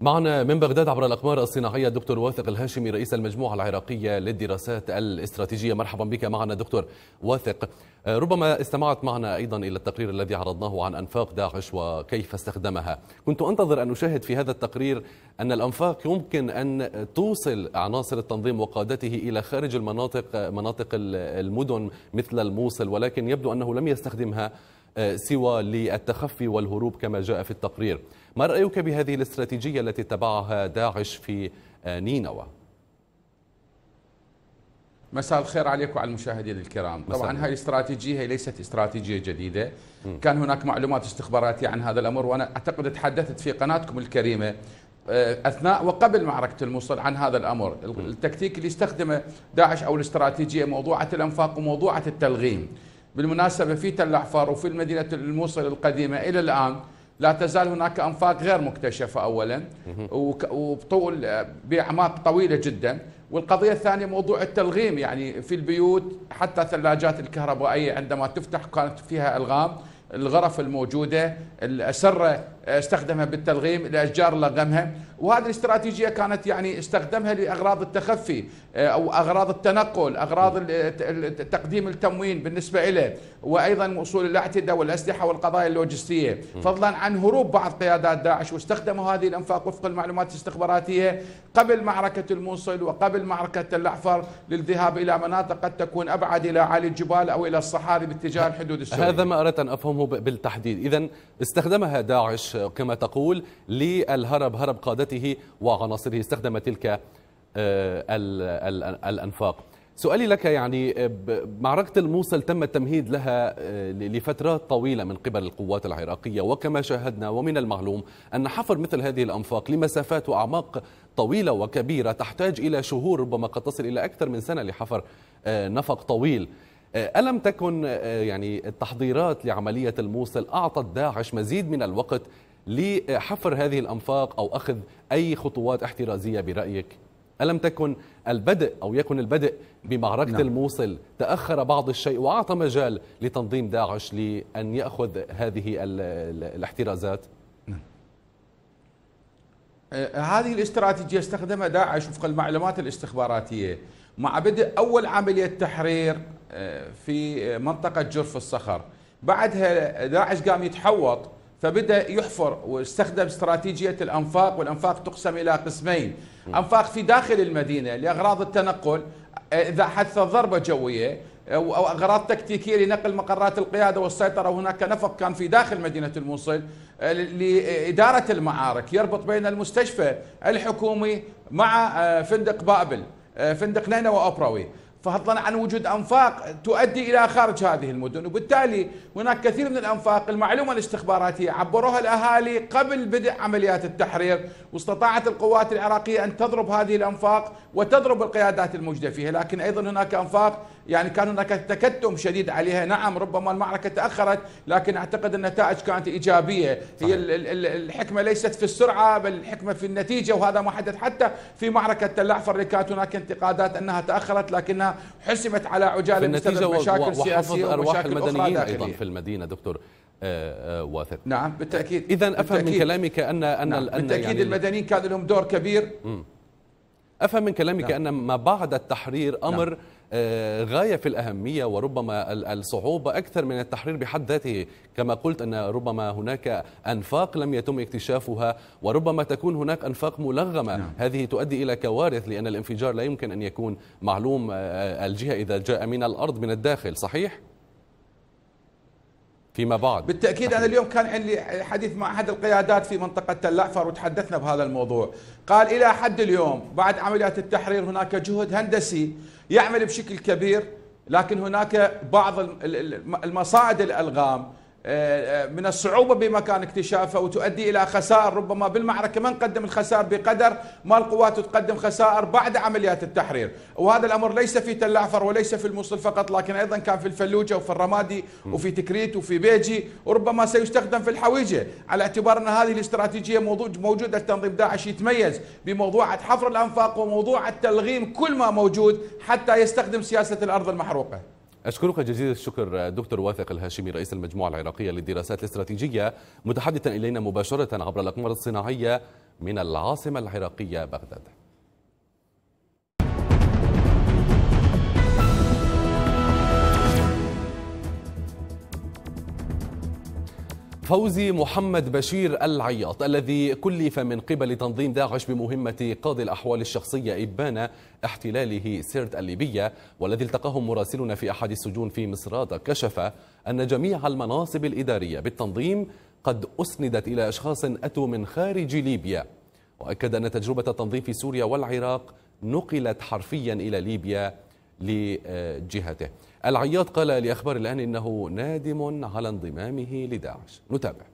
معنا من بغداد عبر الأقمار الصناعية الدكتور واثق الهاشمي رئيس المجموعة العراقية للدراسات الاستراتيجية مرحبا بك معنا دكتور واثق آه، ربما استمعت معنا أيضا إلى التقرير الذي عرضناه عن أنفاق داعش وكيف استخدمها كنت أنتظر أن أشاهد في هذا التقرير أن الأنفاق يمكن أن توصل عناصر التنظيم وقادته إلى خارج المناطق مناطق المدن مثل الموصل ولكن يبدو أنه لم يستخدمها آه، سوى للتخفي والهروب كما جاء في التقرير ما رأيك بهذه الاستراتيجية التي اتبعها داعش في آه، نينوى؟ مساء الخير عليكم وعلى المشاهدين الكرام طبعا هاي الاستراتيجية هي ليست استراتيجية جديدة م. كان هناك معلومات استخباراتية عن هذا الأمر وأنا أعتقد تحدثت في قناتكم الكريمة آه، أثناء وقبل معركة الموصل عن هذا الأمر التكتيك اللي استخدمه داعش أو الاستراتيجية موضوعة الأنفاق وموضوعة التلغيم بالمناسبة في تل أحفار وفي المدينة الموصل القديمة إلى الآن لا تزال هناك أنفاق غير مكتشفة أولا وبطول بأعماق طويلة جدا والقضية الثانية موضوع التلغيم يعني في البيوت حتى ثلاجات الكهربائية عندما تفتح كانت فيها ألغام الغرف الموجودة الأسرة استخدمها بالتلغيم الأشجار لغمها وهذه الاستراتيجية كانت يعني استخدمها لأغراض التخفي آه، أو أغراض التنقل أغراض تقديم التموين بالنسبة له وأيضا وصول الأعتدة والأسلحة والقضايا اللوجستية فضلا عن هروب بعض قيادات داعش واستخدموا هذه الأنفاق وفق المعلومات الاستخباراتية قبل معركة الموصل وقبل معركة الأعفر للذهاب إلى مناطق قد تكون أبعد إلى عالي الجبال أو إلى الصحاري باتجاه الحدود السورية هذا ما أردت أن أفهمه بالتحديد إذا استخدمها داعش كما تقول للهرب هرب قادته وعناصره استخدم تلك آه، الأنفاق سؤالي لك يعني آه، معركة الموصل تم التمهيد لها آه، لفترات طويلة من قبل القوات العراقية وكما شاهدنا ومن المعلوم أن حفر مثل هذه الأنفاق لمسافات وأعماق طويلة وكبيرة تحتاج إلى شهور ربما قد تصل إلى أكثر من سنة لحفر نفق طويل آه، ألم تكن آه، يعني التحضيرات لعملية الموصل أعطت داعش مزيد من الوقت لحفر هذه الأنفاق أو أخذ أي خطوات احترازية برأيك؟ ألم تكن البدء أو يكن البدء بمعركة نعم. الموصل تأخر بعض الشيء وأعطى مجال لتنظيم داعش لأن يأخذ هذه الاحترازات؟ نعم. آه، هذه الاستراتيجية استخدمها داعش وفق المعلومات الاستخباراتية مع بدء أول عملية تحرير في منطقه جرف الصخر بعدها داعش قام يتحوط فبدا يحفر واستخدم استراتيجيه الانفاق والانفاق تقسم الى قسمين انفاق في داخل المدينه لاغراض التنقل اذا حث ضربه جويه او اغراض تكتيكيه لنقل مقرات القياده والسيطره وهناك نفق كان في داخل مدينه الموصل آه، لاداره المعارك يربط بين المستشفى الحكومي مع آه، فندق بابل آه، فندق نينوى اوبراوي فضلا عن وجود انفاق تؤدي الى خارج هذه المدن وبالتالي هناك كثير من الانفاق المعلومه الاستخباراتيه عبروها الاهالي قبل بدء عمليات التحرير واستطاعت القوات العراقيه ان تضرب هذه الانفاق وتضرب القيادات الموجوده فيها لكن ايضا هناك انفاق يعني كان هناك تكتم شديد عليها نعم ربما المعركة تأخرت لكن أعتقد النتائج كانت إيجابية صحيح. هي الحكمة ليست في السرعة بل الحكمة في النتيجة وهذا ما حدث حتى في معركة تلعفر كانت هناك انتقادات أنها تأخرت لكنها حسمت على عجالة النتيجة مشاكل سياسية أرواح المدنيين أيضا في المدينة دكتور آه، آه، واثق نعم بالتاكيد اذا افهم من كلامك ان ان نعم بالتاكيد يعني المدنيين كان لهم دور كبير م. افهم من كلامك نعم. ان ما بعد التحرير امر نعم. آه، غاية في الأهمية وربما الصعوبة أكثر من التحرير بحد ذاته كما قلت أن ربما هناك أنفاق لم يتم اكتشافها وربما تكون هناك أنفاق ملغمة نعم. هذه تؤدي إلى كوارث لأن الانفجار لا يمكن أن يكون معلوم آه، آه، الجهة إذا جاء من الأرض من الداخل صحيح؟ فيما بعد بالتاكيد انا اليوم كان عندي حديث مع احد القيادات في منطقه تل الاحفر وتحدثنا بهذا الموضوع قال الى حد اليوم بعد عمليات التحرير هناك جهد هندسي يعمل بشكل كبير لكن هناك بعض المصاعد الالغام من الصعوبة بمكان اكتشافه وتؤدي إلى خسائر ربما بالمعركة ما نقدم الخسائر بقدر ما القوات تقدم خسائر بعد عمليات التحرير وهذا الأمر ليس في تلعفر وليس في الموصل فقط لكن أيضا كان في الفلوجة وفي الرمادي وفي تكريت وفي بيجي وربما سيستخدم في الحويجة على اعتبار أن هذه الاستراتيجية موجودة تنظيم داعش يتميز بموضوع حفر الأنفاق وموضوع التلغيم كل ما موجود حتى يستخدم سياسة الأرض المحروقة أشكرك جزيل الشكر دكتور واثق الهاشمي رئيس المجموعة العراقية للدراسات الاستراتيجية متحدثا إلينا مباشرة عبر الأقمار الصناعية من العاصمة العراقية بغداد فوزي محمد بشير العياط الذي كلف من قبل تنظيم داعش بمهمة قاضي الأحوال الشخصية إبان احتلاله سرت الليبية والذي التقاه مراسلنا في أحد السجون في مصراتة كشف أن جميع المناصب الإدارية بالتنظيم قد أسندت إلى أشخاص أتوا من خارج ليبيا وأكد أن تجربة التنظيم في سوريا والعراق نقلت حرفيا إلى ليبيا لجهته العياط قال لأخبار الآن إنه نادم على انضمامه لداعش نتابع